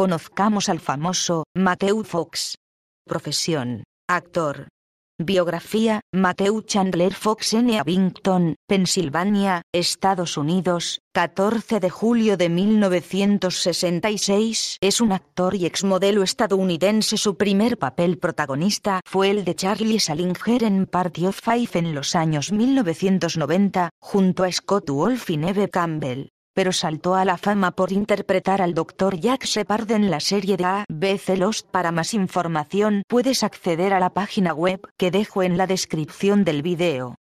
Conozcamos al famoso, Matthew Fox. Profesión, actor. Biografía, Matthew Chandler Fox en Abington, Pensilvania, Estados Unidos, 14 de julio de 1966. Es un actor y exmodelo estadounidense. Su primer papel protagonista fue el de Charlie Salinger en Party of Five en los años 1990, junto a Scott Wolf y Neve Campbell pero saltó a la fama por interpretar al Dr. Jack Shepard en la serie de ABC Lost. Para más información puedes acceder a la página web que dejo en la descripción del video.